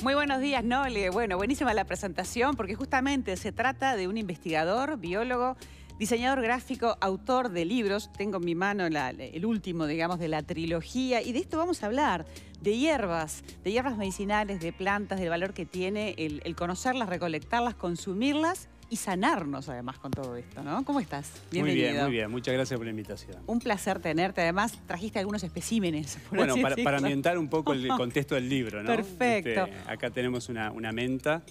Muy buenos días, Nole. Bueno, buenísima la presentación porque justamente se trata de un investigador, biólogo, diseñador gráfico, autor de libros. Tengo en mi mano el último, digamos, de la trilogía y de esto vamos a hablar, de hierbas, de hierbas medicinales, de plantas, del valor que tiene el conocerlas, recolectarlas, consumirlas y sanarnos además con todo esto, ¿no? ¿Cómo estás? Bienvenido. Muy bien, muy bien. Muchas gracias por la invitación. Un placer tenerte. Además, trajiste algunos especímenes. bueno, para, ambientar un poco el contexto del libro, ¿no? Perfecto. Este, acá tenemos una menta,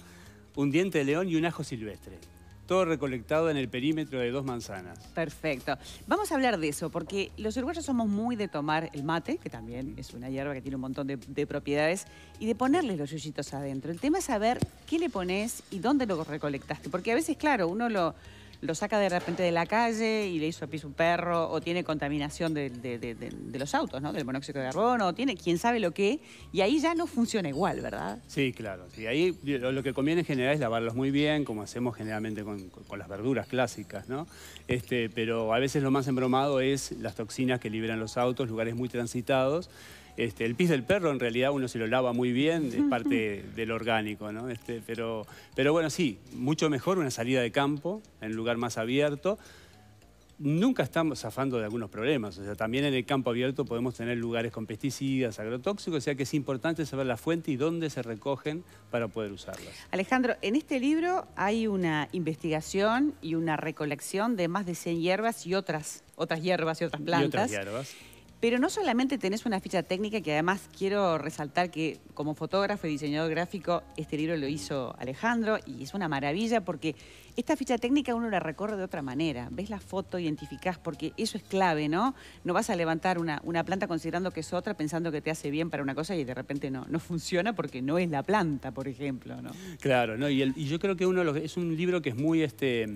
un diente de león y un ajo silvestre todo recolectado en el perímetro de dos manzanas. Perfecto. Vamos a hablar de eso, porque los uruguayos somos muy de tomar el mate, que también es una hierba que tiene un montón de, propiedades, y de ponerle los yuyitos adentro. El tema es saber qué le pones y dónde lo recolectaste, porque a veces, claro, uno lo lo saca de repente de la calle y le hizo a piso un perro, o tiene contaminación de, los autos, ¿no? Del monóxido de carbono, o tiene quién sabe lo que, y ahí ya no funciona igual, ¿verdad? Sí, claro. Y ahí lo, que conviene en general es lavarlos muy bien, como hacemos generalmente con, las verduras clásicas, ¿no? Este, pero a veces lo más embromado es las toxinas que liberan los autos, lugares muy transitados. Este, el pis del perro en realidad uno se lo lava muy bien, es parte del orgánico, ¿no? Este, pero, pero bueno, sí, mucho mejor una salida de campo en un lugar más abierto. Nunca estamos zafando de algunos problemas, o sea, también en el campo abierto podemos tener lugares con pesticidas, agrotóxicos, o sea que es importante saber la fuente y dónde se recogen para poder usarlos. Alejandro, en este libro hay una investigación y una recolección de más de 100 hierbas y otras, otras hierbas y otras plantas. Y otras hierbas pero no solamente tenés una ficha técnica, que además quiero resaltar que como fotógrafo y diseñador gráfico, este libro lo hizo Alejandro y es una maravilla porque esta ficha técnica uno la recorre de otra manera. Ves la foto, identificás, porque eso es clave, ¿no? No vas a levantar una, planta considerando que es otra, pensando que te hace bien para una cosa y de repente no, no funciona porque no es la planta, por ejemplo, ¿no? Claro, ¿no? Y, yo creo que uno lo, es un libro que es muy... este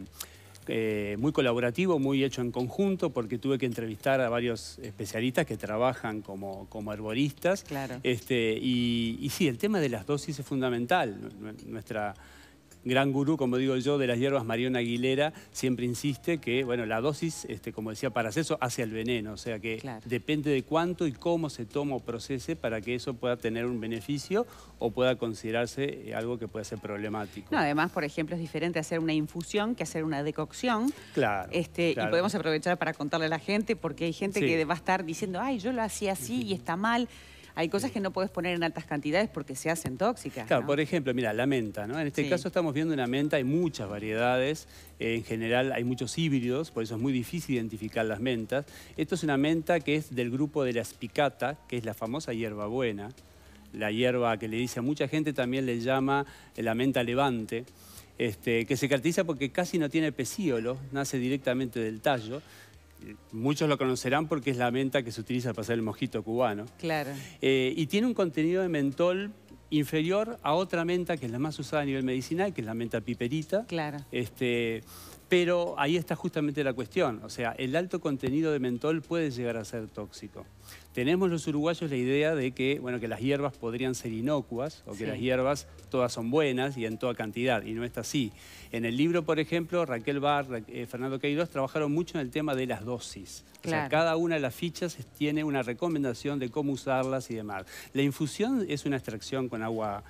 eh, muy colaborativo, muy hecho en conjunto, porque tuve que entrevistar a varios especialistas que trabajan como, como herboristas. Claro. Este, y, y sí, el tema de las dosis es fundamental. Nuestra gran gurú, como digo yo, de las hierbas, Marion Aguilera, siempre insiste que, bueno, la dosis, este, como decía eso, hace el veneno. O sea que depende de cuánto y cómo se toma o procese para que eso pueda tener un beneficio o pueda considerarse eh, algo que pueda ser problemático. No, además, por ejemplo, es diferente hacer una infusión que hacer una decocción. Claro. Este, Y podemos aprovechar para contarle a la gente, porque hay gente que va a estar diciendo, ay, yo lo hacía así y está mal. Hay cosas que no puedes poner en altas cantidades porque se hacen tóxicas. Claro, por ejemplo, mira, la menta, ¿no? En este caso estamos viendo una menta, hay muchas variedades, eh, en general hay muchos híbridos, por eso es muy difícil identificar las mentas. Esto es una menta que es del grupo de la spicata, que es la famosa hierbabuena, la hierba que le dice a mucha gente también le llama la menta levante, este, que se caracteriza porque casi no tiene pecíolo nace directamente del tallo, muchos lo conocerán porque es la menta que se utiliza para hacer el mojito cubano. Claro. Eh, y tiene un contenido de mentol inferior a otra menta que es la más usada a nivel medicinal, que es la menta piperita. Claro. Este, pero ahí está justamente la cuestión. O sea, el alto contenido de mentol puede llegar a ser tóxico tenemos los uruguayos la idea de que, bueno, que las hierbas podrían ser inocuas o que las hierbas todas son buenas y en toda cantidad, y no está así. En el libro, por ejemplo, Raquel Barr, eh, Fernando Queiroz trabajaron mucho en el tema de las dosis. O sea, cada una de las fichas tiene una recomendación de cómo usarlas y demás. La infusión es una extracción con agua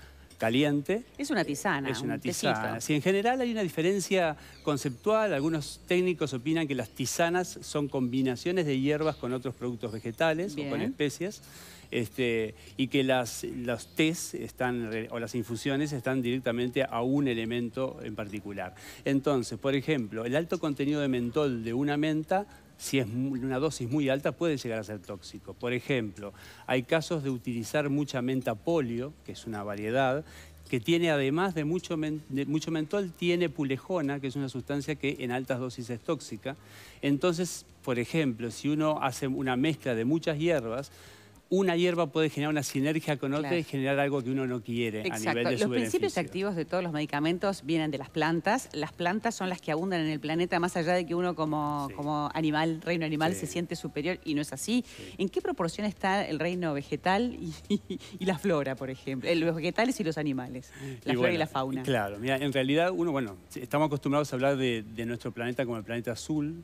caliente. Es una tisana. Es una tisana. Si en general hay una diferencia conceptual. Algunos técnicos opinan que las tisanas son combinaciones de hierbas con otros productos vegetales o con especies. Este, y que las, los tés están, o las infusiones están directamente a un elemento en particular. Entonces, por ejemplo, el alto contenido de mentol de una menta si es una dosis muy alta, puede llegar a ser tóxico. Por ejemplo, hay casos de utilizar mucha menta polio, que es una variedad, que tiene además de mucho, mucho, mentol, tiene pulejona, que es una sustancia que en altas dosis es tóxica. Entonces, por ejemplo, si uno hace una mezcla de muchas hierbas, una hierba puede generar una sinergia con otra y generar algo que uno no quiere a nivel de los Los principios activos de todos los medicamentos vienen de las plantas. Las plantas son las que abundan en el planeta, más allá de que uno como, animal, reino animal, se siente superior y no es así. ¿En qué proporción está el reino vegetal y, la flora, por ejemplo? Eh, los vegetales y los animales, la flora y la fauna. Claro, mira, en realidad uno, bueno, estamos acostumbrados a hablar de nuestro planeta como el planeta azul,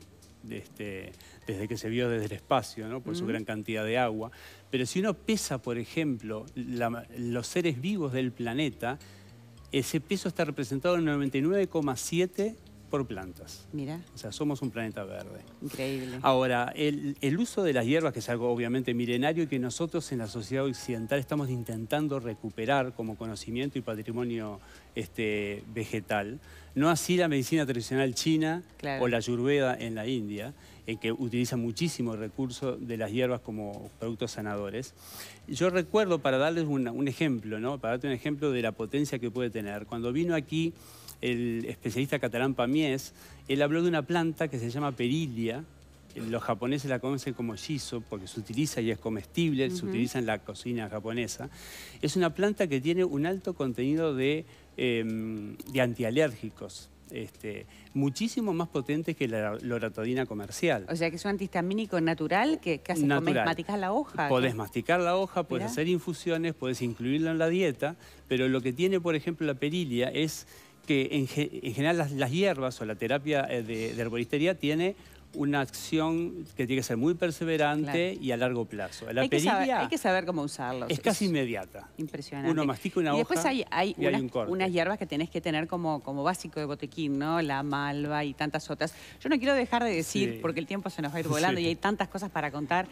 este, desde que se vio desde el espacio, por su gran cantidad de agua. Pero si uno pesa, por ejemplo, los seres vivos del planeta, ese peso está representado en 99,7 por plantas. Mira. O sea, somos un planeta verde. Increíble. Ahora, el, uso de las hierbas, que es algo obviamente milenario y que nosotros en la sociedad occidental estamos intentando recuperar como conocimiento y patrimonio este, vegetal, no así la medicina tradicional china o la ayurveda en la India, en eh, que utiliza muchísimo el recurso de las hierbas como productos sanadores. Yo recuerdo, para darles un, un ejemplo, ¿no? para darte un ejemplo de la potencia que puede tener, cuando vino aquí el especialista catalán Pamies, él habló de una planta que se llama perilia. Los japoneses la conocen como shiso porque se utiliza y es comestible, se utiliza en la cocina japonesa. Es una planta que tiene un alto contenido de, em, antialérgicos. Este, muchísimo más potente que la loratodina comercial. O sea que es un antihistamínico natural que casi natural. la hoja. Podés masticar la hoja, puedes hacer infusiones, puedes incluirla en la dieta, pero lo que tiene, por ejemplo, la perilia es que en, general las, hierbas o la terapia eh, de, de, tiene una acción que tiene que ser muy perseverante y a largo plazo. hay, que saber, cómo usarlos. Es casi inmediata. Impresionante. Uno mastica una hoja después hay, unas, hay unas hierbas que tenés que tener como, como básico de botequín, ¿no? La malva y tantas otras. Yo no quiero dejar de decir, porque el tiempo se nos va a ir volando y hay tantas cosas para contar,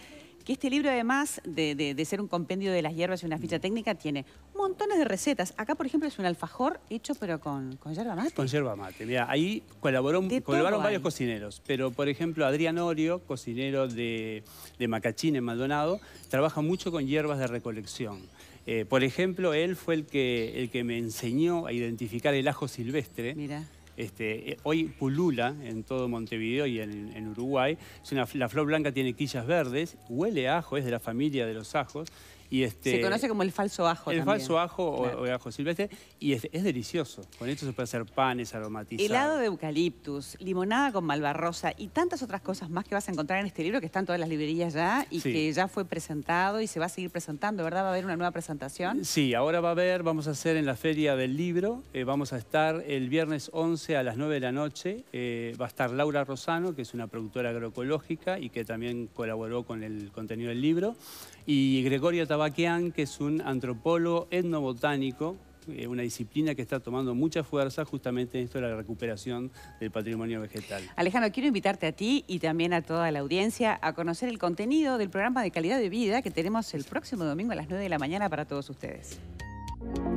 que este libro además de, ser un compendio de las hierbas y una ficha mm. técnica tiene montones de recetas. Acá, por ejemplo, es un alfajor hecho pero con, con mate. Con hierba mate, mira, ahí colaboró, colaboraron varios cocineros, pero por ejemplo Adrián Orio, cocinero de, de Macachín en Maldonado, trabaja mucho con hierbas de recolección. Eh, por ejemplo, él fue el que, el que me enseñó a identificar el ajo silvestre. Mira este, eh, hoy pulula en todo Montevideo y en, Uruguay. la flor blanca tiene quillas verdes, huele a ajo, es de la familia de los ajos. Este, se conoce como el falso ajo. El falso ajo o, ajo silvestre. Y es delicioso. Con esto se puede hacer panes aromatizados. Helado de eucaliptus, limonada con malvarrosa y tantas otras cosas más que vas a encontrar en este libro que están todas las librerías ya y que ya fue presentado y se va a seguir presentando, ¿verdad? ¿Va a haber una nueva presentación? Sí, ahora va a haber, vamos a hacer en la Feria del Libro. Eh, vamos a estar el viernes 11 a las 9 de la noche. Eh, va a estar Laura Rosano, que es una productora agroecológica y que también colaboró con el contenido del libro. Y Gregoria Tabaquián, que es un antropólogo etnobotánico, eh, una disciplina que está tomando mucha fuerza justamente en esto de la recuperación del patrimonio vegetal. Alejandro, quiero invitarte a ti y también a toda la audiencia a conocer el contenido del programa de calidad de vida que tenemos el próximo domingo a las 9 de la mañana para todos ustedes.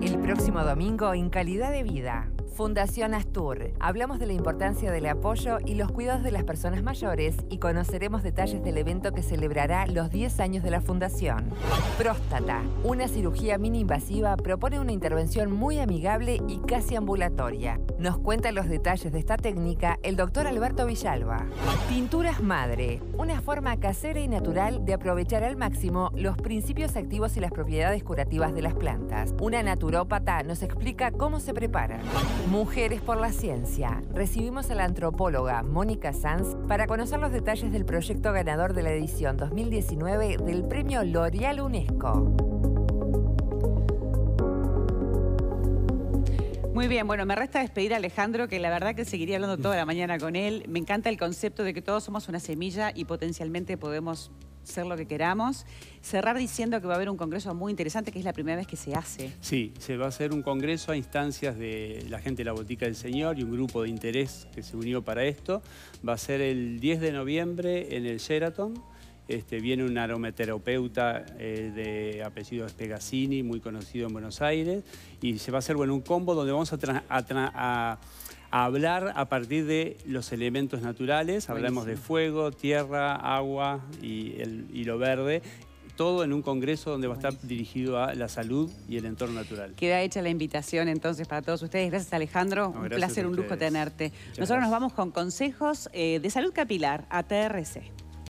El próximo domingo en Calidad de Vida, Fundación Astur. Hablamos de la importancia del apoyo y los cuidados de las personas mayores y conoceremos detalles del evento que celebrará los 10 años de la Fundación. Próstata. Una cirugía mini invasiva propone una intervención muy amigable y casi ambulatoria. Nos cuenta los detalles de esta técnica el doctor Alberto Villalba. Pinturas madre, una forma casera y natural de aprovechar al máximo los principios activos y las propiedades curativas de las plantas. Una naturópata nos explica cómo se preparan. Mujeres por la ciencia. Recibimos a la antropóloga Mónica Sanz para conocer los detalles del proyecto ganador de la edición 2019 del Premio L'Oreal UNESCO. Muy bien, bueno, me resta despedir a Alejandro, que la verdad que seguiría hablando toda la mañana con él. Me encanta el concepto de que todos somos una semilla y potencialmente podemos ser lo que queramos. Cerrar diciendo que va a haber un congreso muy interesante, que es la primera vez que se hace. Sí, se va a hacer un congreso a instancias de la gente de la Botica del Señor y un grupo de interés que se unió para esto. Va a ser el 10 de noviembre en el Sheraton, este, viene un aromaterapeuta eh, de apellido Spegazzini, muy conocido en Buenos Aires, y se va a hacer bueno, un combo donde vamos a, a, hablar a partir de los elementos naturales. Hablamos de fuego, tierra, agua y, el, y lo verde todo en un congreso donde va a estar dirigido a la salud y el entorno natural. Queda hecha la invitación entonces para todos ustedes. Gracias Alejandro, un placer, un lujo tenerte. Nosotros nos vamos con consejos eh, de salud capilar, a TRC.